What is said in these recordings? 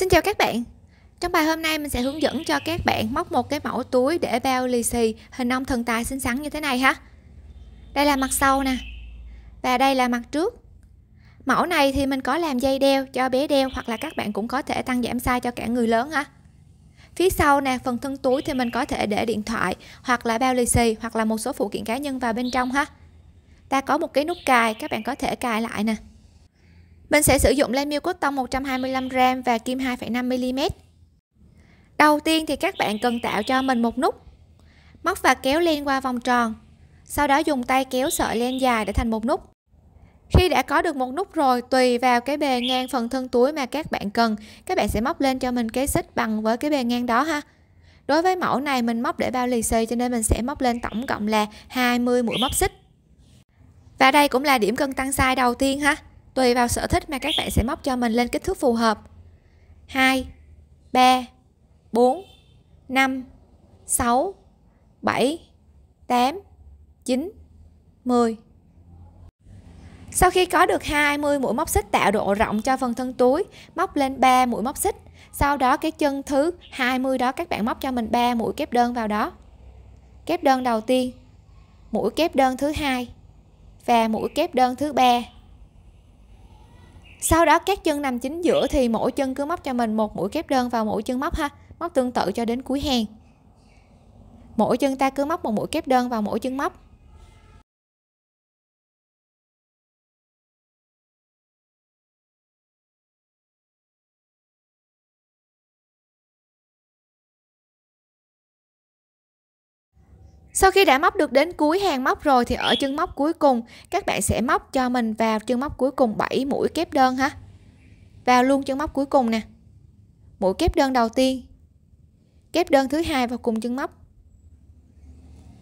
Xin chào các bạn Trong bài hôm nay mình sẽ hướng dẫn cho các bạn móc một cái mẫu túi để bao lì xì hình ông thần tài xinh xắn như thế này ha Đây là mặt sau nè Và đây là mặt trước Mẫu này thì mình có làm dây đeo cho bé đeo hoặc là các bạn cũng có thể tăng giảm size cho cả người lớn ha Phía sau nè, phần thân túi thì mình có thể để điện thoại hoặc là bao lì xì hoặc là một số phụ kiện cá nhân vào bên trong ha Ta có một cái nút cài, các bạn có thể cài lại nè mình sẽ sử dụng len miêu cốt tông 125g và kim 2,5mm. Đầu tiên thì các bạn cần tạo cho mình một nút. Móc và kéo len qua vòng tròn. Sau đó dùng tay kéo sợi len dài để thành một nút. Khi đã có được một nút rồi, tùy vào cái bề ngang phần thân túi mà các bạn cần, các bạn sẽ móc lên cho mình cái xích bằng với cái bề ngang đó ha. Đối với mẫu này mình móc để bao lì xì cho nên mình sẽ móc lên tổng cộng là 20 mũi móc xích. Và đây cũng là điểm cân tăng size đầu tiên ha. Tùy vào sở thích mà các bạn sẽ móc cho mình lên kích thước phù hợp. 2, 3, 4, 5, 6, 7, 8, 9, 10. Sau khi có được 20 mũi móc xích tạo độ rộng cho phần thân túi, móc lên 3 mũi móc xích. Sau đó cái chân thứ 20 đó các bạn móc cho mình 3 mũi kép đơn vào đó. Kép đơn đầu tiên, mũi kép đơn thứ hai và mũi kép đơn thứ ba sau đó các chân nằm chính giữa thì mỗi chân cứ móc cho mình một mũi kép đơn vào mỗi chân móc ha móc tương tự cho đến cuối hàng mỗi chân ta cứ móc một mũi kép đơn vào mỗi chân móc Sau khi đã móc được đến cuối hàng móc rồi thì ở chân móc cuối cùng các bạn sẽ móc cho mình vào chân móc cuối cùng 7 mũi kép đơn ha. Vào luôn chân móc cuối cùng nè. Mũi kép đơn đầu tiên. Kép đơn thứ hai vào cùng chân móc.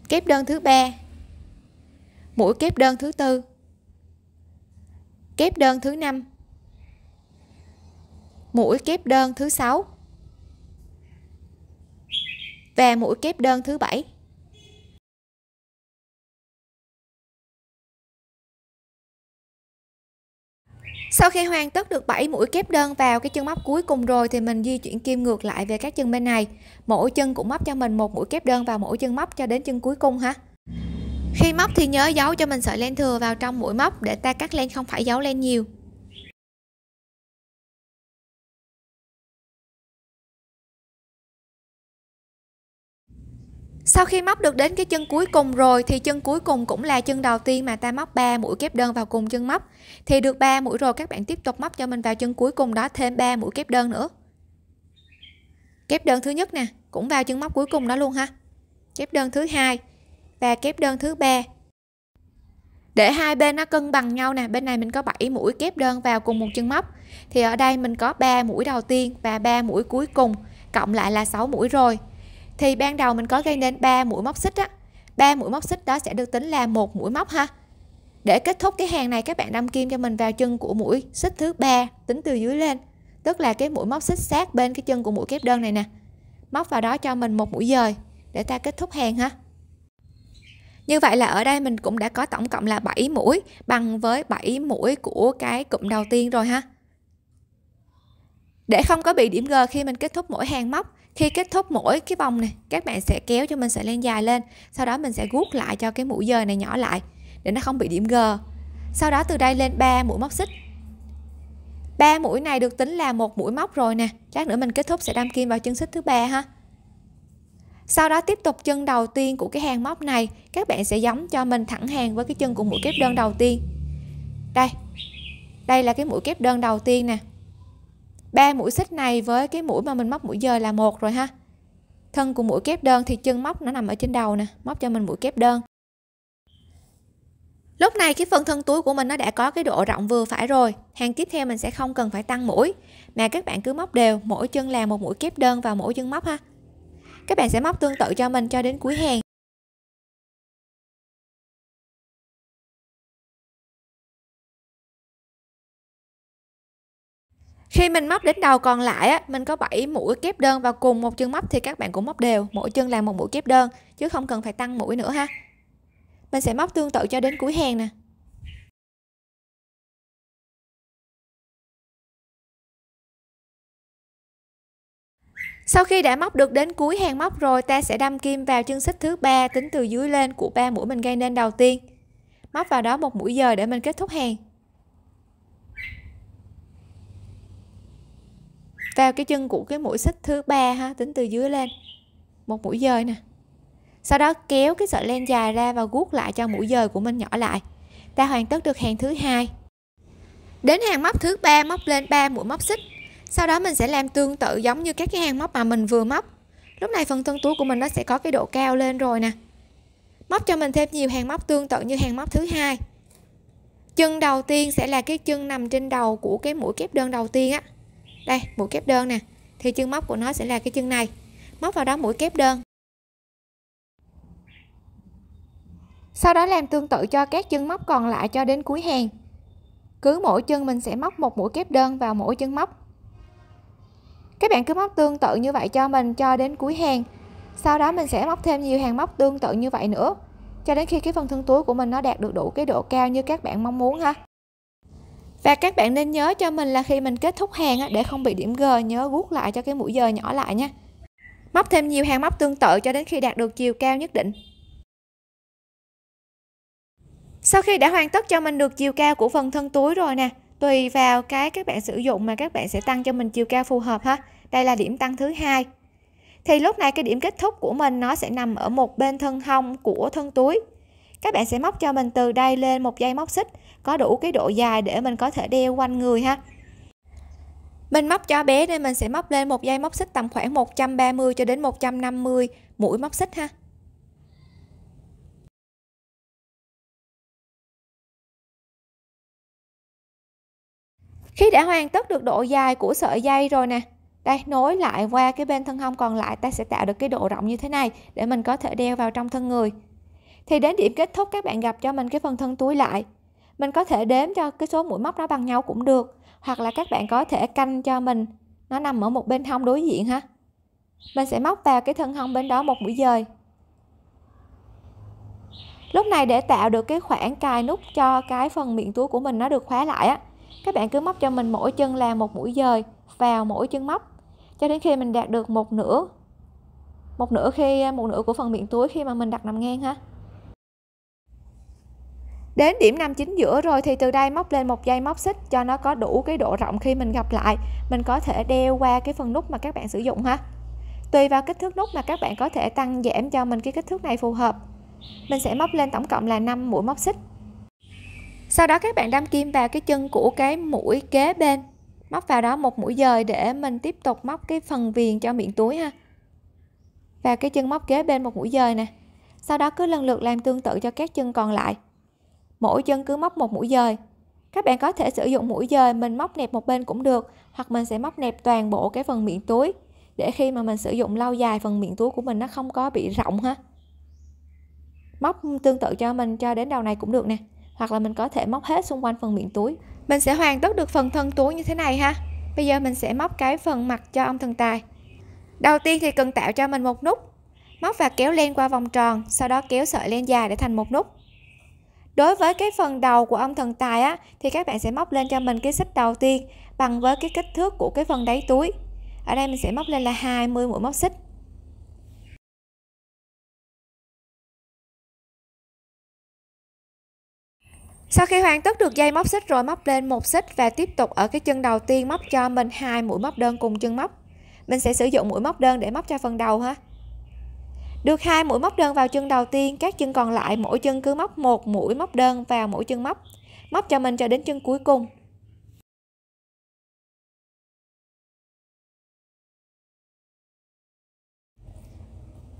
Kép đơn thứ ba. Mũi kép đơn thứ tư. Kép đơn thứ năm. Mũi kép đơn thứ sáu. Và mũi kép đơn thứ bảy. Sau khi hoàn tất được 7 mũi kép đơn vào cái chân móc cuối cùng rồi thì mình di chuyển kim ngược lại về các chân bên này. Mỗi chân cũng móc cho mình một mũi kép đơn vào mỗi chân móc cho đến chân cuối cùng ha. Khi móc thì nhớ giấu cho mình sợi len thừa vào trong mũi móc để ta cắt len không phải giấu len nhiều. sau khi móc được đến cái chân cuối cùng rồi thì chân cuối cùng cũng là chân đầu tiên mà ta móc 3 mũi kép đơn vào cùng chân móc thì được 3 mũi rồi các bạn tiếp tục móc cho mình vào chân cuối cùng đó thêm 3 mũi kép đơn nữa kép đơn thứ nhất nè cũng vào chân móc cuối cùng đó luôn ha kép đơn thứ hai và kép đơn thứ ba để hai bên nó cân bằng nhau nè bên này mình có 7 mũi kép đơn vào cùng một chân móc thì ở đây mình có 3 mũi đầu tiên và 3 mũi cuối cùng cộng lại là 6 mũi rồi thì ban đầu mình có gây nên 3 mũi móc xích á 3 mũi móc xích đó sẽ được tính là một mũi móc ha để kết thúc cái hàng này các bạn đâm kim cho mình vào chân của mũi xích thứ ba tính từ dưới lên tức là cái mũi móc xích sát bên cái chân của mũi kép đơn này nè móc vào đó cho mình một mũi dời để ta kết thúc hàng ha như vậy là ở đây mình cũng đã có tổng cộng là 7 mũi bằng với 7 mũi của cái cụm đầu tiên rồi ha để không có bị điểm g khi mình kết thúc mỗi hàng móc khi kết thúc mỗi cái vòng này các bạn sẽ kéo cho mình sợi len dài lên sau đó mình sẽ guốc lại cho cái mũi giờ này nhỏ lại để nó không bị điểm g sau đó từ đây lên 3 mũi móc xích ba mũi này được tính là một mũi móc rồi nè lát nữa mình kết thúc sẽ đâm kim vào chân xích thứ ba ha sau đó tiếp tục chân đầu tiên của cái hàng móc này các bạn sẽ giống cho mình thẳng hàng với cái chân của mũi kép đơn đầu tiên đây đây là cái mũi kép đơn đầu tiên nè ba mũi xích này với cái mũi mà mình móc mũi dời là một rồi ha thân của mũi kép đơn thì chân móc nó nằm ở trên đầu nè móc cho mình mũi kép đơn lúc này cái phần thân túi của mình nó đã có cái độ rộng vừa phải rồi hàng tiếp theo mình sẽ không cần phải tăng mũi mà các bạn cứ móc đều mỗi chân là một mũi kép đơn vào mỗi chân móc ha các bạn sẽ móc tương tự cho mình cho đến cuối hàng khi mình móc đến đầu còn lại á, mình có 7 mũi kép đơn và cùng một chân móc thì các bạn cũng móc đều mỗi chân làm một mũi kép đơn chứ không cần phải tăng mũi nữa ha mình sẽ móc tương tự cho đến cuối hàng nè Sau khi đã móc được đến cuối hàng móc rồi, ta sẽ đâm kim vào chân xích thứ ba tính từ dưới lên của ba mũi mình gây nên đầu tiên. Móc vào đó một mũi giờ để mình kết thúc hàng. vào cái chân của cái mũi xích thứ ba ha tính từ dưới lên một mũi dời nè sau đó kéo cái sợi len dài ra và guốc lại cho mũi dời của mình nhỏ lại ta hoàn tất được hàng thứ hai đến hàng móc thứ ba móc lên 3 mũi móc xích sau đó mình sẽ làm tương tự giống như các cái hàng móc mà mình vừa móc lúc này phần thân túi của mình nó sẽ có cái độ cao lên rồi nè móc cho mình thêm nhiều hàng móc tương tự như hàng móc thứ hai chân đầu tiên sẽ là cái chân nằm trên đầu của cái mũi kép đơn đầu tiên á đây mũi kép đơn nè thì chân móc của nó sẽ là cái chân này móc vào đó mũi kép đơn sau đó làm tương tự cho các chân móc còn lại cho đến cuối hàng cứ mỗi chân mình sẽ móc một mũi kép đơn vào mỗi chân móc các bạn cứ móc tương tự như vậy cho mình cho đến cuối hàng sau đó mình sẽ móc thêm nhiều hàng móc tương tự như vậy nữa cho đến khi cái phần thân túi của mình nó đạt được đủ cái độ cao như các bạn mong muốn ha và các bạn nên nhớ cho mình là khi mình kết thúc hàng để không bị điểm G nhớ guốc lại cho cái mũi giờ nhỏ lại nha móc thêm nhiều hàng móc tương tự cho đến khi đạt được chiều cao nhất định sau khi đã hoàn tất cho mình được chiều cao của phần thân túi rồi nè tùy vào cái các bạn sử dụng mà các bạn sẽ tăng cho mình chiều cao phù hợp ha đây là điểm tăng thứ hai thì lúc này cái điểm kết thúc của mình nó sẽ nằm ở một bên thân hông của thân túi các bạn sẽ móc cho mình từ đây lên một dây móc xích có đủ cái độ dài để mình có thể đeo quanh người ha mình móc cho bé nên mình sẽ móc lên một dây móc xích tầm khoảng 130 cho đến 150 mũi móc xích ha khi đã hoàn tất được độ dài của sợi dây rồi nè đây nối lại qua cái bên thân hông còn lại ta sẽ tạo được cái độ rộng như thế này để mình có thể đeo vào trong thân người thì đến điểm kết thúc các bạn gặp cho mình cái phần thân túi lại mình có thể đếm cho cái số mũi móc đó bằng nhau cũng được hoặc là các bạn có thể canh cho mình nó nằm ở một bên hông đối diện ha mình sẽ móc vào cái thân hông bên đó một mũi dời lúc này để tạo được cái khoảng cài nút cho cái phần miệng túi của mình nó được khóa lại á các bạn cứ móc cho mình mỗi chân là một mũi dời vào mỗi chân móc cho đến khi mình đạt được một nửa một nửa khi một nửa của phần miệng túi khi mà mình đặt nằm ngang ha đến điểm 5 chính giữa rồi thì từ đây móc lên một dây móc xích cho nó có đủ cái độ rộng khi mình gặp lại mình có thể đeo qua cái phần nút mà các bạn sử dụng ha tùy vào kích thước nút mà các bạn có thể tăng giảm cho mình cái kích thước này phù hợp mình sẽ móc lên tổng cộng là 5 mũi móc xích sau đó các bạn đâm kim vào cái chân của cái mũi kế bên móc vào đó một mũi dời để mình tiếp tục móc cái phần viền cho miệng túi ha và cái chân móc kế bên một mũi dời nè sau đó cứ lần lượt làm tương tự cho các chân còn lại mỗi chân cứ móc một mũi dời các bạn có thể sử dụng mũi dời mình móc nẹp một bên cũng được hoặc mình sẽ móc nẹp toàn bộ cái phần miệng túi để khi mà mình sử dụng lâu dài phần miệng túi của mình nó không có bị rộng ha móc tương tự cho mình cho đến đầu này cũng được nè hoặc là mình có thể móc hết xung quanh phần miệng túi mình sẽ hoàn tất được phần thân túi như thế này ha bây giờ mình sẽ móc cái phần mặt cho ông thần tài đầu tiên thì cần tạo cho mình một nút móc và kéo len qua vòng tròn sau đó kéo sợi len dài để thành một nút đối với cái phần đầu của ông thần tài á thì các bạn sẽ móc lên cho mình cái xích đầu tiên bằng với cái kích thước của cái phần đáy túi ở đây mình sẽ móc lên là 20 mũi móc xích Sau khi hoàn tất được dây móc xích rồi móc lên một xích và tiếp tục ở cái chân đầu tiên móc cho mình hai mũi móc đơn cùng chân móc. Mình sẽ sử dụng mũi móc đơn để móc cho phần đầu ha. Được hai mũi móc đơn vào chân đầu tiên, các chân còn lại mỗi chân cứ móc một mũi móc đơn vào mỗi chân móc. Móc cho mình cho đến chân cuối cùng.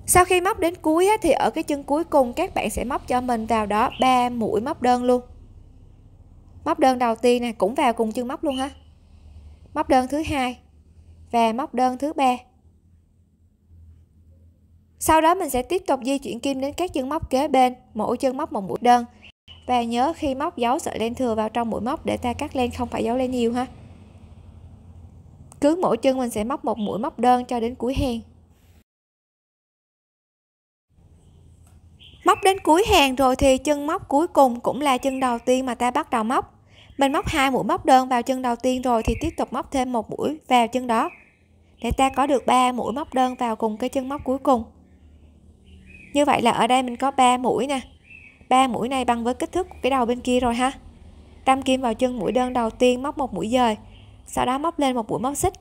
Sau khi móc đến cuối thì ở cái chân cuối cùng các bạn sẽ móc cho mình vào đó 3 mũi móc đơn luôn. Móc đơn đầu tiên nè cũng vào cùng chân móc luôn ha. Móc đơn thứ hai và móc đơn thứ ba. Sau đó mình sẽ tiếp tục di chuyển kim đến các chân móc kế bên, mỗi chân móc một mũi đơn. Và nhớ khi móc dấu sợi len thừa vào trong mũi móc để ta cắt len không phải dấu len nhiều ha. Cứ mỗi chân mình sẽ móc một mũi móc đơn cho đến cuối hàng. Móc đến cuối hàng rồi thì chân móc cuối cùng cũng là chân đầu tiên mà ta bắt đầu móc. Mình móc hai mũi móc đơn vào chân đầu tiên rồi thì tiếp tục móc thêm một mũi vào chân đó để ta có được 3 mũi móc đơn vào cùng cái chân móc cuối cùng như vậy là ở đây mình có 3 mũi nè 3 mũi này bằng với kích thước của cái đầu bên kia rồi ha đâm kim vào chân mũi đơn đầu tiên móc một mũi dời sau đó móc lên một mũi móc xích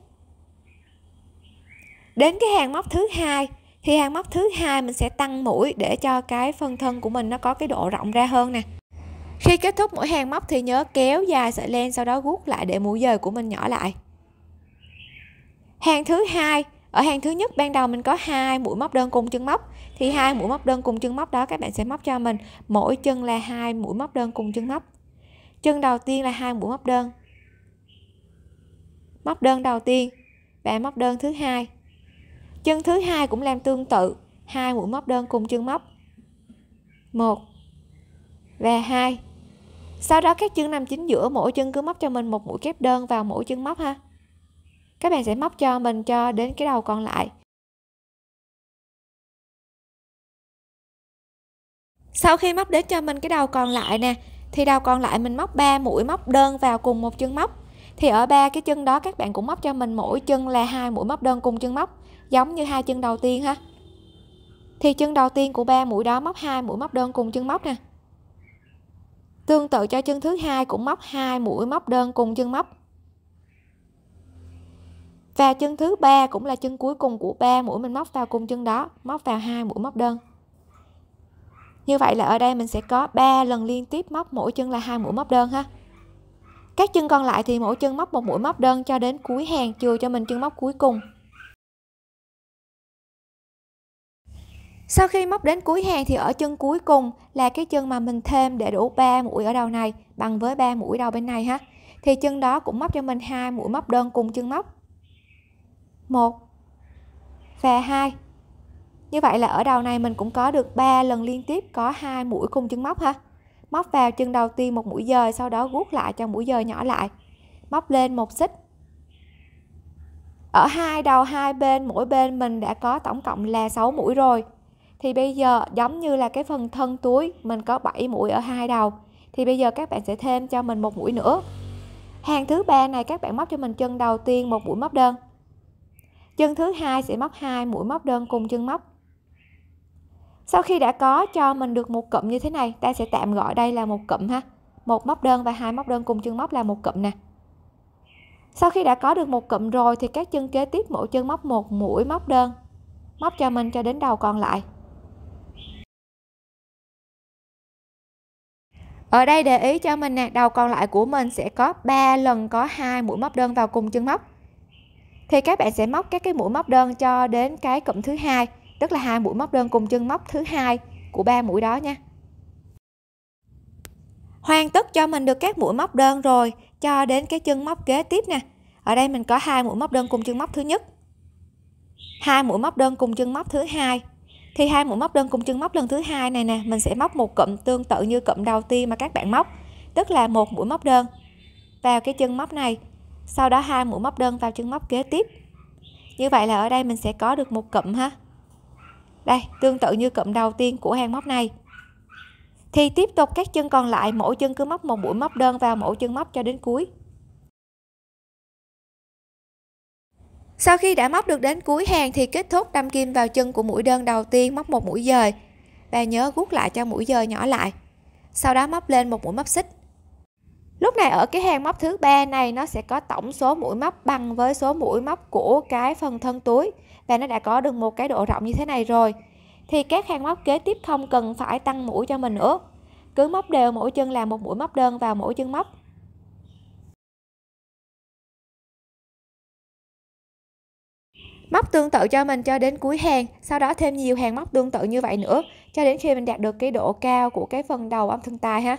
đến cái hàng móc thứ hai thì hàng móc thứ hai mình sẽ tăng mũi để cho cái phần thân của mình nó có cái độ rộng ra hơn nè khi kết thúc mỗi hàng móc thì nhớ kéo dài sợi len sau đó gút lại để mũi dời của mình nhỏ lại hàng thứ hai ở hàng thứ nhất ban đầu mình có hai mũi móc đơn cùng chân móc thì hai mũi móc đơn cùng chân móc đó các bạn sẽ móc cho mình mỗi chân là hai mũi móc đơn cùng chân móc chân đầu tiên là hai mũi móc đơn móc đơn đầu tiên và móc đơn thứ hai chân thứ hai cũng làm tương tự hai mũi móc đơn cùng chân móc một và hai sau đó các chân nằm chính giữa mỗi chân cứ móc cho mình một mũi kép đơn vào mỗi chân móc ha các bạn sẽ móc cho mình cho đến cái đầu còn lại sau khi móc đến cho mình cái đầu còn lại nè thì đầu còn lại mình móc 3 mũi móc đơn vào cùng một chân móc thì ở ba cái chân đó các bạn cũng móc cho mình mỗi chân là hai mũi móc đơn cùng chân móc giống như hai chân đầu tiên ha thì chân đầu tiên của ba mũi đó móc hai mũi móc đơn cùng chân móc nè tương tự cho chân thứ hai cũng móc hai mũi móc đơn cùng chân móc và chân thứ ba cũng là chân cuối cùng của ba mũi mình móc vào cùng chân đó móc vào hai mũi móc đơn như vậy là ở đây mình sẽ có 3 lần liên tiếp móc mỗi chân là hai mũi móc đơn ha các chân còn lại thì mỗi chân móc một mũi móc đơn cho đến cuối hàng chừa cho mình chân móc cuối cùng Sau khi móc đến cuối hàng thì ở chân cuối cùng là cái chân mà mình thêm để đủ 3 mũi ở đầu này bằng với 3 mũi đầu bên này ha. Thì chân đó cũng móc cho mình hai mũi móc đơn cùng chân móc. 1 và 2. Như vậy là ở đầu này mình cũng có được 3 lần liên tiếp có hai mũi cung chân móc ha. Móc vào chân đầu tiên một mũi dời sau đó guốc lại cho mũi dời nhỏ lại. Móc lên một xích. Ở hai đầu hai bên mỗi bên mình đã có tổng cộng là 6 mũi rồi. Thì bây giờ giống như là cái phần thân túi mình có 7 mũi ở hai đầu thì bây giờ các bạn sẽ thêm cho mình một mũi nữa. Hàng thứ ba này các bạn móc cho mình chân đầu tiên một mũi móc đơn. Chân thứ hai sẽ móc hai mũi móc đơn cùng chân móc sau khi đã có cho mình được một cụm như thế này ta sẽ tạm gọi đây là một cụm ha một móc đơn và hai móc đơn cùng chân móc là một cụm nè sau khi đã có được một cụm rồi thì các chân kế tiếp mỗi chân móc một mũi móc đơn móc cho mình cho đến đầu còn lại ở đây để ý cho mình nè đầu còn lại của mình sẽ có 3 lần có hai mũi móc đơn vào cùng chân móc thì các bạn sẽ móc các cái mũi móc đơn cho đến cái cụm thứ hai tức là hai mũi móc đơn cùng chân móc thứ hai của ba mũi đó nha hoàn tất cho mình được các mũi móc đơn rồi cho đến cái chân móc kế tiếp nè ở đây mình có hai mũi móc đơn cùng chân móc thứ nhất hai mũi móc đơn cùng chân móc thứ hai thì hai mũi móc đơn cùng chân móc lần thứ hai này nè mình sẽ móc một cụm tương tự như cụm đầu tiên mà các bạn móc tức là một mũi móc đơn vào cái chân móc này sau đó hai mũi móc đơn vào chân móc kế tiếp như vậy là ở đây mình sẽ có được một cụm ha đây tương tự như cụm đầu tiên của hàng móc này thì tiếp tục các chân còn lại mỗi chân cứ móc một mũi móc đơn vào mỗi chân móc cho đến cuối sau khi đã móc được đến cuối hàng thì kết thúc đâm kim vào chân của mũi đơn đầu tiên móc một mũi dời và nhớ gút lại cho mũi dời nhỏ lại sau đó móc lên một mũi móc xích lúc này ở cái hàng móc thứ ba này nó sẽ có tổng số mũi móc bằng với số mũi móc của cái phần thân túi và nó đã có được một cái độ rộng như thế này rồi thì các hàng móc kế tiếp không cần phải tăng mũi cho mình nữa cứ móc đều mỗi chân làm một mũi móc đơn vào mỗi chân móc móc tương tự cho mình cho đến cuối hàng sau đó thêm nhiều hàng móc tương tự như vậy nữa cho đến khi mình đạt được cái độ cao của cái phần đầu âm thân tài ha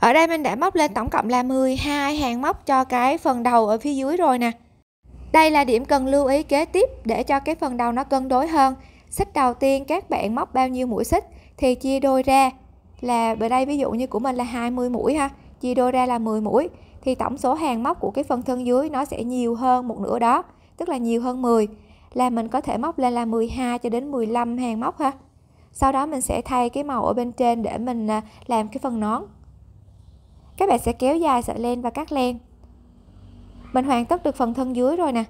ở đây mình đã móc lên tổng cộng là 12 hàng móc cho cái phần đầu ở phía dưới rồi nè đây là điểm cần lưu ý kế tiếp để cho cái phần đầu nó cân đối hơn. Xích đầu tiên các bạn móc bao nhiêu mũi xích thì chia đôi ra là ở đây ví dụ như của mình là 20 mũi ha, chia đôi ra là 10 mũi thì tổng số hàng móc của cái phần thân dưới nó sẽ nhiều hơn một nửa đó, tức là nhiều hơn 10 là mình có thể móc lên là 12 cho đến 15 hàng móc ha. Sau đó mình sẽ thay cái màu ở bên trên để mình à, làm cái phần nón. Các bạn sẽ kéo dài sợi len và cắt len mình hoàn tất được phần thân dưới rồi nè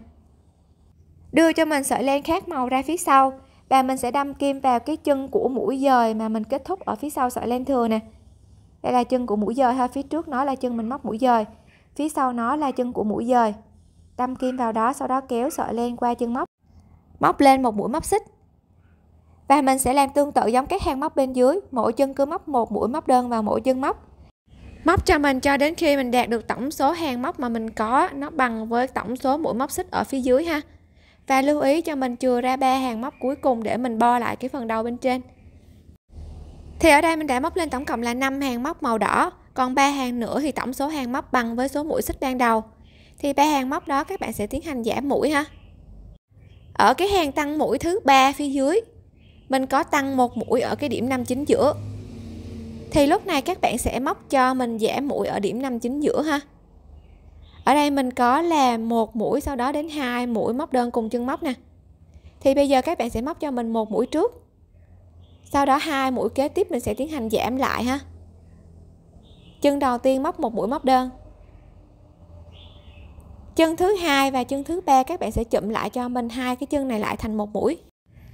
đưa cho mình sợi len khác màu ra phía sau và mình sẽ đâm kim vào cái chân của mũi dời mà mình kết thúc ở phía sau sợi len thừa nè đây là chân của mũi dời ha phía trước nó là chân mình móc mũi dời phía sau nó là chân của mũi dời đâm kim vào đó sau đó kéo sợi len qua chân móc móc lên một mũi móc xích và mình sẽ làm tương tự giống các hàng móc bên dưới mỗi chân cứ móc một mũi móc đơn vào mỗi chân móc móc cho mình cho đến khi mình đạt được tổng số hàng móc mà mình có nó bằng với tổng số mũi móc xích ở phía dưới ha và lưu ý cho mình chừa ra ba hàng móc cuối cùng để mình bo lại cái phần đầu bên trên thì ở đây mình đã móc lên tổng cộng là 5 hàng móc màu đỏ còn ba hàng nữa thì tổng số hàng móc bằng với số mũi xích ban đầu thì ba hàng móc đó các bạn sẽ tiến hành giảm mũi ha ở cái hàng tăng mũi thứ ba phía dưới mình có tăng một mũi ở cái điểm chính giữa thì lúc này các bạn sẽ móc cho mình giảm mũi ở điểm 5 chính giữa ha ở đây mình có là một mũi sau đó đến hai mũi móc đơn cùng chân móc nè thì bây giờ các bạn sẽ móc cho mình một mũi trước sau đó hai mũi kế tiếp mình sẽ tiến hành giảm lại ha chân đầu tiên móc một mũi móc đơn chân thứ hai và chân thứ ba các bạn sẽ chụm lại cho mình hai cái chân này lại thành một mũi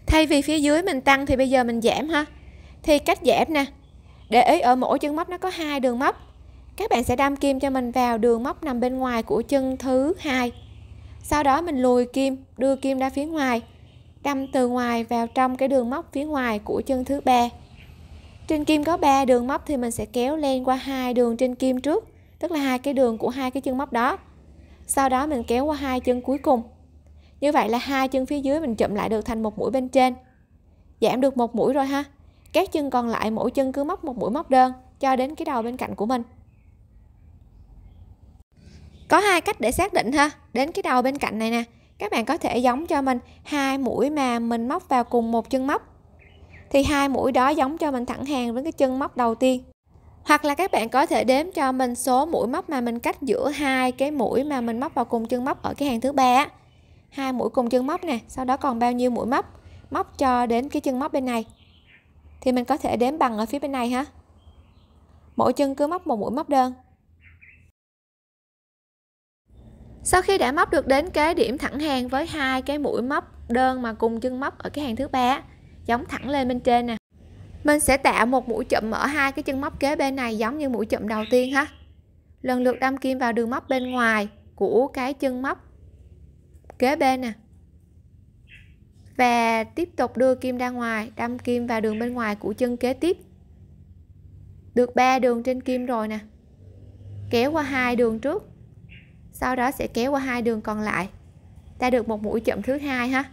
thay vì phía dưới mình tăng thì bây giờ mình giảm ha thì cách giảm nè để ý ở mỗi chân móc nó có hai đường móc các bạn sẽ đâm kim cho mình vào đường móc nằm bên ngoài của chân thứ hai sau đó mình lùi kim đưa kim ra phía ngoài đâm từ ngoài vào trong cái đường móc phía ngoài của chân thứ ba trên kim có 3 đường móc thì mình sẽ kéo len qua hai đường trên kim trước tức là hai cái đường của hai cái chân móc đó sau đó mình kéo qua hai chân cuối cùng như vậy là hai chân phía dưới mình chụm lại được thành một mũi bên trên giảm được một mũi rồi ha các chân còn lại mỗi chân cứ móc một mũi móc đơn cho đến cái đầu bên cạnh của mình có hai cách để xác định ha đến cái đầu bên cạnh này nè các bạn có thể giống cho mình hai mũi mà mình móc vào cùng một chân móc thì hai mũi đó giống cho mình thẳng hàng với cái chân móc đầu tiên hoặc là các bạn có thể đếm cho mình số mũi móc mà mình cách giữa hai cái mũi mà mình móc vào cùng chân móc ở cái hàng thứ ba hai mũi cùng chân móc nè sau đó còn bao nhiêu mũi móc móc cho đến cái chân móc bên này thì mình có thể đếm bằng ở phía bên này ha mỗi chân cứ móc một mũi móc đơn sau khi đã móc được đến cái điểm thẳng hàng với hai cái mũi móc đơn mà cùng chân móc ở cái hàng thứ ba giống thẳng lên bên trên nè mình sẽ tạo một mũi chậm ở hai cái chân móc kế bên này giống như mũi chậm đầu tiên ha lần lượt đâm kim vào đường móc bên ngoài của cái chân móc kế bên nè và tiếp tục đưa kim ra ngoài đâm kim vào đường bên ngoài của chân kế tiếp được ba đường trên kim rồi nè kéo qua hai đường trước sau đó sẽ kéo qua hai đường còn lại ta được một mũi chậm thứ hai ha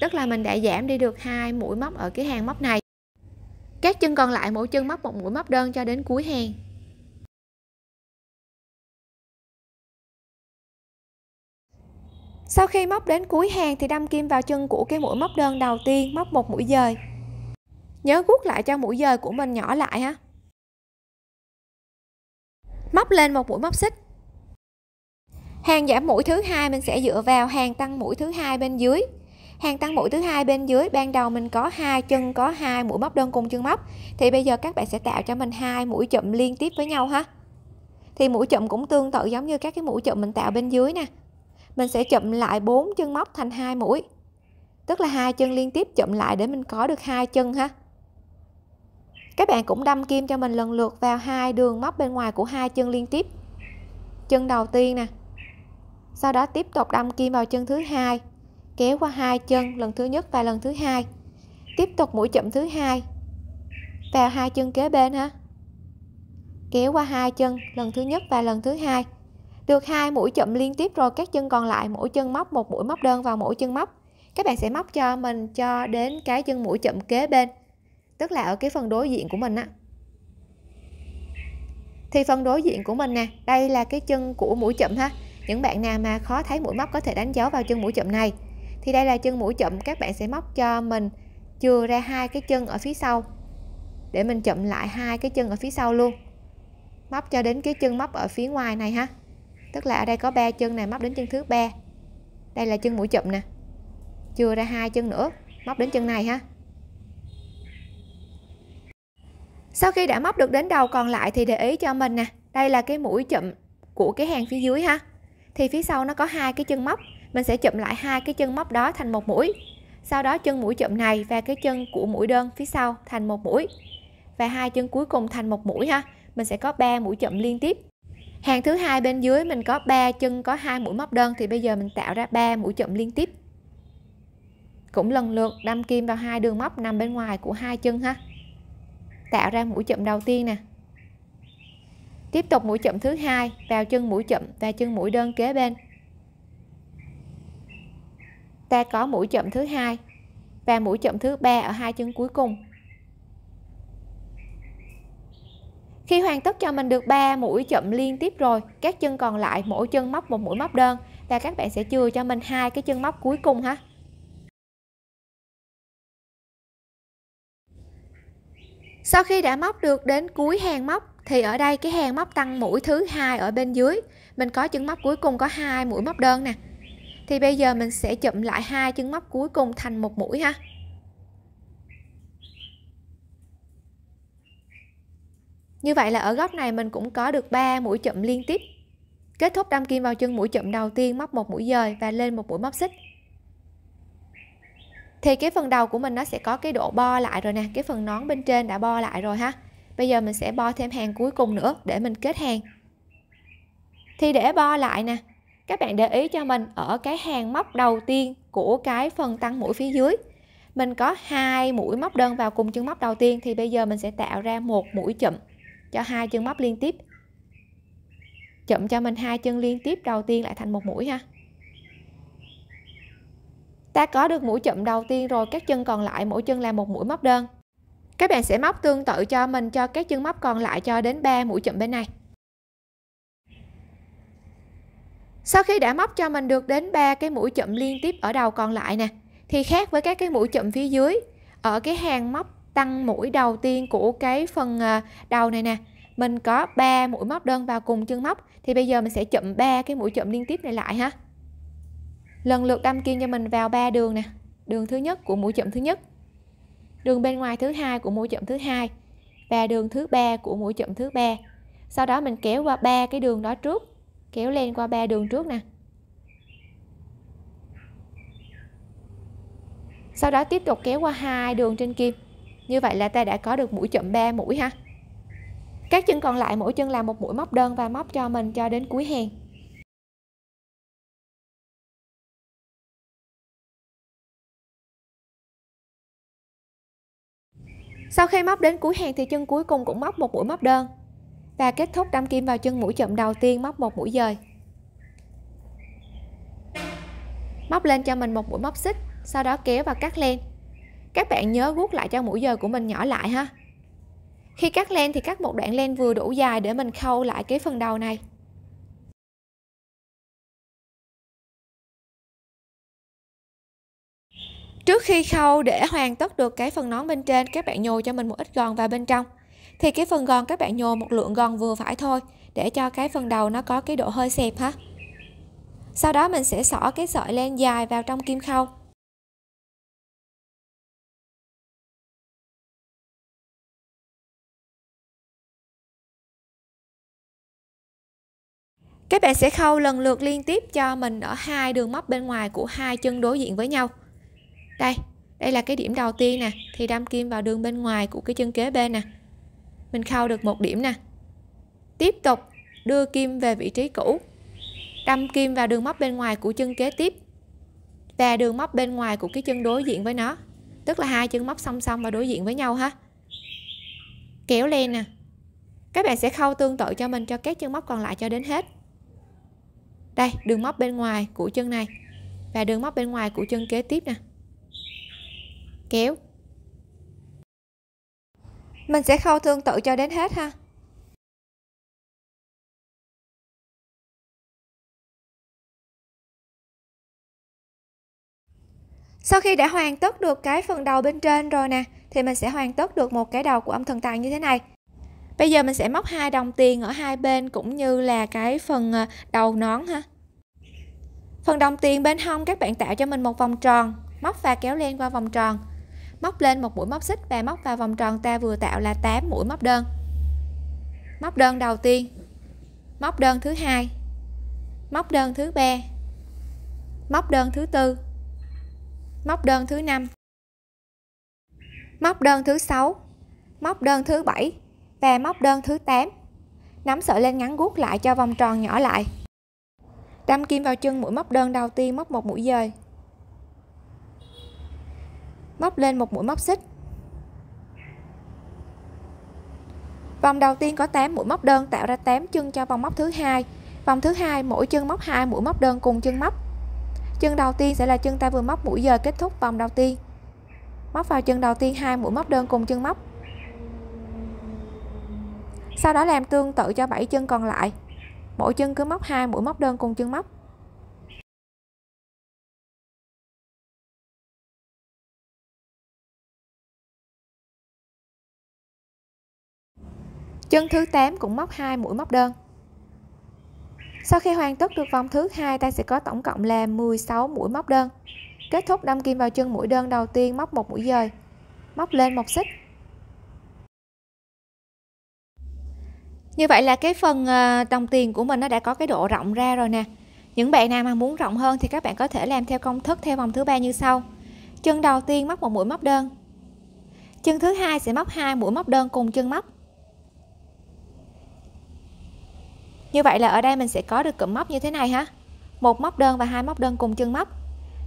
tức là mình đã giảm đi được hai mũi móc ở cái hàng móc này các chân còn lại mỗi chân móc một mũi móc đơn cho đến cuối hàng Sau khi móc đến cuối hàng thì đâm kim vào chân của cái mũi móc đơn đầu tiên, móc một mũi dời. Nhớ guốc lại cho mũi dời của mình nhỏ lại ha. Móc lên một mũi móc xích. Hàng giảm mũi thứ hai mình sẽ dựa vào hàng tăng mũi thứ hai bên dưới. Hàng tăng mũi thứ hai bên dưới ban đầu mình có hai chân có hai mũi móc đơn cùng chân móc thì bây giờ các bạn sẽ tạo cho mình hai mũi chậm liên tiếp với nhau ha. Thì mũi chậm cũng tương tự giống như các cái mũi chậm mình tạo bên dưới nè, mình sẽ chụm lại bốn chân móc thành hai mũi tức là hai chân liên tiếp chụm lại để mình có được hai chân ha các bạn cũng đâm kim cho mình lần lượt vào hai đường móc bên ngoài của hai chân liên tiếp chân đầu tiên nè sau đó tiếp tục đâm kim vào chân thứ hai kéo qua hai chân lần thứ nhất và lần thứ hai tiếp tục mũi chậm thứ hai vào hai chân kế bên ha kéo qua hai chân lần thứ nhất và lần thứ hai được hai mũi chậm liên tiếp rồi các chân còn lại mỗi chân móc một mũi móc đơn vào mỗi chân móc các bạn sẽ móc cho mình cho đến cái chân mũi chậm kế bên tức là ở cái phần đối diện của mình á thì phần đối diện của mình nè đây là cái chân của mũi chậm ha những bạn nào mà khó thấy mũi móc có thể đánh dấu vào chân mũi chậm này thì đây là chân mũi chậm các bạn sẽ móc cho mình chừa ra hai cái chân ở phía sau để mình chậm lại hai cái chân ở phía sau luôn móc cho đến cái chân móc ở phía ngoài này ha tức là ở đây có ba chân này móc đến chân thứ ba đây là chân mũi chụm nè chưa ra hai chân nữa móc đến chân này ha sau khi đã móc được đến đầu còn lại thì để ý cho mình nè đây là cái mũi chụm của cái hàng phía dưới ha thì phía sau nó có hai cái chân móc mình sẽ chụm lại hai cái chân móc đó thành một mũi sau đó chân mũi chụm này và cái chân của mũi đơn phía sau thành một mũi và hai chân cuối cùng thành một mũi ha mình sẽ có ba mũi chậm liên tiếp hàng thứ hai bên dưới mình có 3 chân có hai mũi móc đơn thì bây giờ mình tạo ra 3 mũi chậm liên tiếp cũng lần lượt đâm kim vào hai đường móc nằm bên ngoài của hai chân ha tạo ra mũi chậm đầu tiên nè tiếp tục mũi chậm thứ hai vào chân mũi chậm và chân mũi đơn kế bên ta có mũi chậm thứ hai và mũi chậm thứ ba ở hai chân cuối cùng Khi hoàn tất cho mình được 3 mũi chậm liên tiếp rồi, các chân còn lại mỗi chân móc một mũi móc đơn và các bạn sẽ chừa cho mình hai cái chân móc cuối cùng ha. Sau khi đã móc được đến cuối hàng móc thì ở đây cái hàng móc tăng mũi thứ hai ở bên dưới, mình có chân móc cuối cùng có hai mũi móc đơn nè. Thì bây giờ mình sẽ chậm lại hai chân móc cuối cùng thành một mũi ha. như vậy là ở góc này mình cũng có được 3 mũi chậm liên tiếp kết thúc đâm kim vào chân mũi chậm đầu tiên móc một mũi dời và lên một mũi móc xích thì cái phần đầu của mình nó sẽ có cái độ bo lại rồi nè cái phần nón bên trên đã bo lại rồi ha bây giờ mình sẽ bo thêm hàng cuối cùng nữa để mình kết hàng thì để bo lại nè các bạn để ý cho mình ở cái hàng móc đầu tiên của cái phần tăng mũi phía dưới mình có hai mũi móc đơn vào cùng chân móc đầu tiên thì bây giờ mình sẽ tạo ra một mũi chậm cho hai chân móc liên tiếp chậm cho mình hai chân liên tiếp đầu tiên lại thành một mũi ha ta có được mũi chậm đầu tiên rồi các chân còn lại mỗi chân là một mũi móc đơn các bạn sẽ móc tương tự cho mình cho các chân móc còn lại cho đến 3 mũi chậm bên này sau khi đã móc cho mình được đến 3 cái mũi chậm liên tiếp ở đầu còn lại nè thì khác với các cái mũi chậm phía dưới ở cái hàng móc tăng mũi đầu tiên của cái phần à, đầu này nè mình có 3 mũi móc đơn vào cùng chân móc thì bây giờ mình sẽ chụm ba cái mũi chụm liên tiếp này lại ha lần lượt đâm kim cho mình vào ba đường nè đường thứ nhất của mũi chụm thứ nhất đường bên ngoài thứ hai của mũi chụm thứ hai và đường thứ ba của mũi chụm thứ ba sau đó mình kéo qua ba cái đường đó trước kéo lên qua ba đường trước nè sau đó tiếp tục kéo qua hai đường trên kim như vậy là ta đã có được mũi chậm 3 mũi ha các chân còn lại mỗi chân làm một mũi móc đơn và móc cho mình cho đến cuối hàng sau khi móc đến cuối hàng thì chân cuối cùng cũng móc một mũi móc đơn và kết thúc đâm kim vào chân mũi chậm đầu tiên móc một mũi dời móc lên cho mình một mũi móc xích sau đó kéo và cắt len các bạn nhớ rút lại cho mũi giờ của mình nhỏ lại ha. Khi cắt len thì cắt một đoạn len vừa đủ dài để mình khâu lại cái phần đầu này. Trước khi khâu để hoàn tất được cái phần nón bên trên, các bạn nhồi cho mình một ít gòn vào bên trong. Thì cái phần gòn các bạn nhồi một lượng gòn vừa phải thôi để cho cái phần đầu nó có cái độ hơi xẹp ha. Sau đó mình sẽ xỏ cái sợi len dài vào trong kim khâu. các bạn sẽ khâu lần lượt liên tiếp cho mình ở hai đường móc bên ngoài của hai chân đối diện với nhau đây đây là cái điểm đầu tiên nè thì đâm kim vào đường bên ngoài của cái chân kế bên nè mình khâu được một điểm nè tiếp tục đưa kim về vị trí cũ đâm kim vào đường móc bên ngoài của chân kế tiếp và đường móc bên ngoài của cái chân đối diện với nó tức là hai chân móc song song và đối diện với nhau ha kéo lên nè các bạn sẽ khâu tương tự cho mình cho các chân móc còn lại cho đến hết đây đường móc bên ngoài của chân này và đường móc bên ngoài của chân kế tiếp nè kéo mình sẽ khâu tương tự cho đến hết ha sau khi đã hoàn tất được cái phần đầu bên trên rồi nè thì mình sẽ hoàn tất được một cái đầu của âm thần tài như thế này bây giờ mình sẽ móc hai đồng tiền ở hai bên cũng như là cái phần ờ, đầu nón ha phần đồng tiền bên hông các bạn tạo cho mình một vòng tròn móc và kéo lên qua vòng tròn móc lên một mũi móc xích và móc vào vòng tròn ta vừa tạo là 8 mũi móc đơn móc đơn đầu tiên móc đơn thứ hai móc đơn thứ ba móc đơn thứ tư móc đơn thứ năm móc đơn thứ sáu móc đơn thứ bảy và móc đơn thứ 8 nắm sợi lên ngắn gút lại cho vòng tròn nhỏ lại đâm kim vào chân mũi móc đơn đầu tiên móc một mũi dời móc lên một mũi móc xích vòng đầu tiên có 8 mũi móc đơn tạo ra 8 chân cho vòng móc thứ hai vòng thứ hai mỗi chân móc hai mũi móc đơn cùng chân móc chân đầu tiên sẽ là chân ta vừa móc mũi giờ kết thúc vòng đầu tiên móc vào chân đầu tiên hai mũi móc đơn cùng chân móc sau đó làm tương tự cho 7 chân còn lại mỗi chân cứ móc hai mũi móc đơn cùng chân móc chân thứ 8 cũng móc hai mũi móc đơn sau khi hoàn tất được vòng thứ hai ta sẽ có tổng cộng là 16 mũi móc đơn kết thúc đâm kim vào chân mũi đơn đầu tiên móc một mũi dời móc lên một xích như vậy là cái phần ờ, đồng tiền của mình nó đã có cái độ rộng ra rồi nè những bạn nào mà muốn rộng hơn thì các bạn có thể làm theo công thức theo vòng thứ ba như sau chân đầu tiên móc một mũi móc đơn chân thứ hai sẽ móc hai mũi móc đơn cùng chân móc như vậy là ở đây mình sẽ có được cụm móc như thế này ha một móc đơn và hai móc đơn cùng chân móc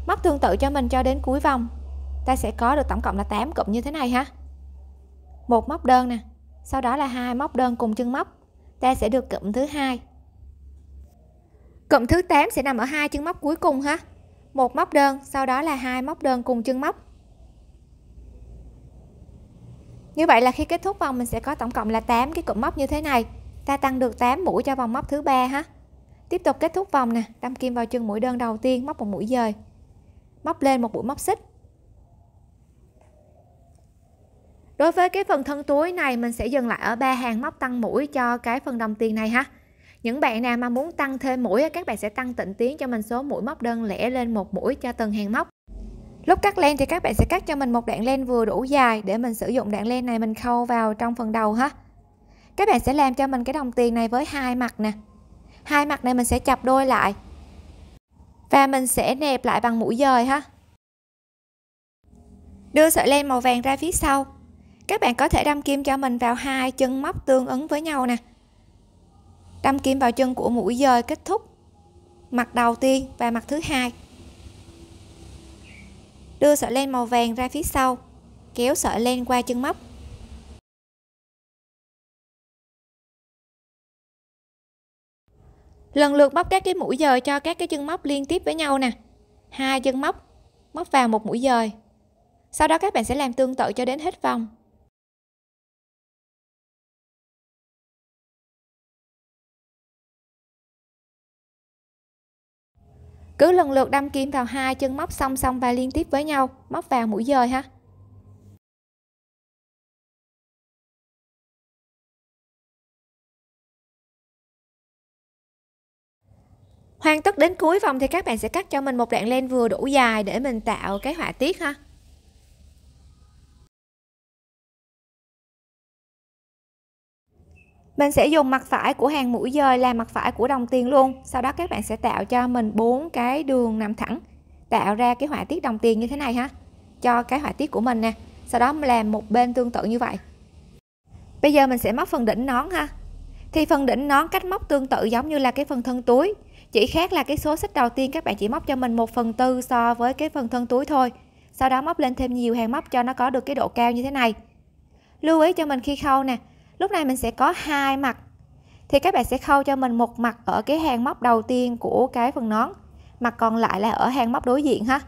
móc tương tự cho mình cho đến cuối vòng ta sẽ có được tổng cộng là 8 cụm như thế này ha một móc đơn nè sau đó là hai móc đơn cùng chân móc ta sẽ được cụm thứ hai cụm thứ 8 sẽ nằm ở hai chân móc cuối cùng ha một móc đơn sau đó là hai móc đơn cùng chân móc như vậy là khi kết thúc vòng mình sẽ có tổng cộng là 8 cái cụm móc như thế này ta tăng được 8 mũi cho vòng móc thứ ba ha tiếp tục kết thúc vòng nè đâm kim vào chân mũi đơn đầu tiên móc một mũi dời móc lên một mũi móc xích Đối với cái phần thân túi này mình sẽ dừng lại ở ba hàng móc tăng mũi cho cái phần đồng tiền này ha. Những bạn nào mà muốn tăng thêm mũi các bạn sẽ tăng tịnh tiến cho mình số mũi móc đơn lẻ lên một mũi cho từng hàng móc. Lúc cắt len thì các bạn sẽ cắt cho mình một đoạn len vừa đủ dài để mình sử dụng đoạn len này mình khâu vào trong phần đầu ha. Các bạn sẽ làm cho mình cái đồng tiền này với hai mặt nè. Hai mặt này mình sẽ chập đôi lại. Và mình sẽ nẹp lại bằng mũi dời ha. Đưa sợi len màu vàng ra phía sau các bạn có thể đâm kim cho mình vào hai chân móc tương ứng với nhau nè đâm kim vào chân của mũi dời kết thúc mặt đầu tiên và mặt thứ hai đưa sợi len màu vàng ra phía sau kéo sợi len qua chân móc lần lượt móc các cái mũi dời cho các cái chân móc liên tiếp với nhau nè hai chân móc móc vào một mũi dời sau đó các bạn sẽ làm tương tự cho đến hết vòng cứ lần lượt đâm kim vào hai chân móc song song và liên tiếp với nhau móc vào mũi dời ha hoàn tất đến cuối vòng thì các bạn sẽ cắt cho mình một đoạn len vừa đủ dài để mình tạo cái họa tiết ha mình sẽ dùng mặt phải của hàng mũi dời làm mặt phải của đồng tiền luôn sau đó các bạn sẽ tạo cho mình bốn cái đường nằm thẳng tạo ra cái họa tiết đồng tiền như thế này ha cho cái họa tiết của mình nè sau đó làm một bên tương tự như vậy bây giờ mình sẽ móc phần đỉnh nón ha thì phần đỉnh nón cách móc tương tự giống như là cái phần thân túi chỉ khác là cái số xích đầu tiên các bạn chỉ móc cho mình 1 phần tư so với cái phần thân túi thôi sau đó móc lên thêm nhiều hàng móc cho nó có được cái độ cao như thế này lưu ý cho mình khi khâu nè lúc này mình sẽ có hai mặt thì các bạn sẽ khâu cho mình một mặt ở cái hàng móc đầu tiên của cái phần nón mặt còn lại là ở hàng móc đối diện ha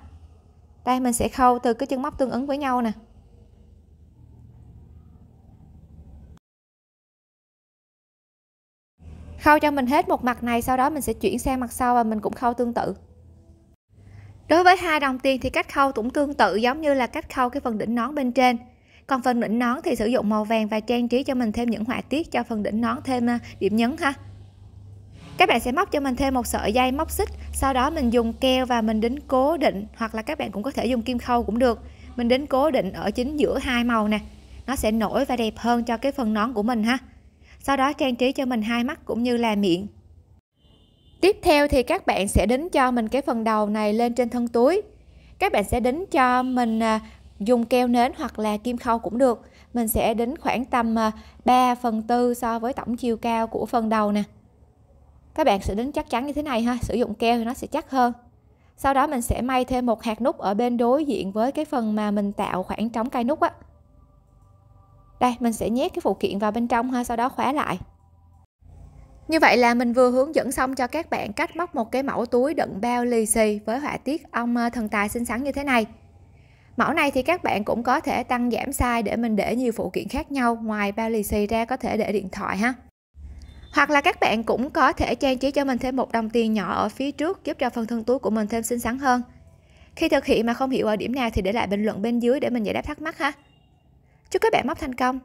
đây mình sẽ khâu từ cái chân móc tương ứng với nhau nè khâu cho mình hết một mặt này sau đó mình sẽ chuyển sang mặt sau và mình cũng khâu tương tự đối với hai đồng tiền thì cách khâu cũng tương tự giống như là cách khâu cái phần đỉnh nón bên trên còn phần đỉnh nón thì sử dụng màu vàng và trang trí cho mình thêm những họa tiết cho phần đỉnh nón thêm à, điểm nhấn ha các bạn sẽ móc cho mình thêm một sợi dây móc xích sau đó mình dùng keo và mình đính cố định hoặc là các bạn cũng có thể dùng kim khâu cũng được mình đính cố định ở chính giữa hai màu nè nó sẽ nổi và đẹp hơn cho cái phần nón của mình ha sau đó trang trí cho mình hai mắt cũng như là miệng tiếp theo thì các bạn sẽ đính cho mình cái phần đầu này lên trên thân túi các bạn sẽ đính cho mình à, dùng keo nến hoặc là kim khâu cũng được mình sẽ đến khoảng tầm 3 à, phần tư so với tổng chiều cao của phần đầu nè các bạn sẽ đến chắc chắn như thế này ha sử dụng keo thì nó sẽ chắc hơn sau đó mình sẽ may thêm một hạt nút ở bên đối diện với cái phần mà mình tạo khoảng trống cây nút á đây mình sẽ nhét cái phụ kiện vào bên trong ha sau đó khóa lại như vậy là mình vừa hướng dẫn xong cho các bạn cách móc một cái mẫu túi đựng bao lì xì với họa tiết ông à, thần tài xinh xắn như thế này mẫu này thì các bạn cũng có thể tăng giảm size để mình để nhiều phụ kiện khác nhau ngoài bao lì xì ra có thể để điện thoại ha hoặc là các bạn cũng có thể trang trí cho mình thêm một đồng tiền nhỏ ở phía trước giúp cho phần thân túi của mình thêm xinh xắn hơn khi thực hiện mà không hiểu ở điểm nào thì để lại bình luận bên dưới để mình giải đáp thắc mắc ha chúc các bạn móc thành công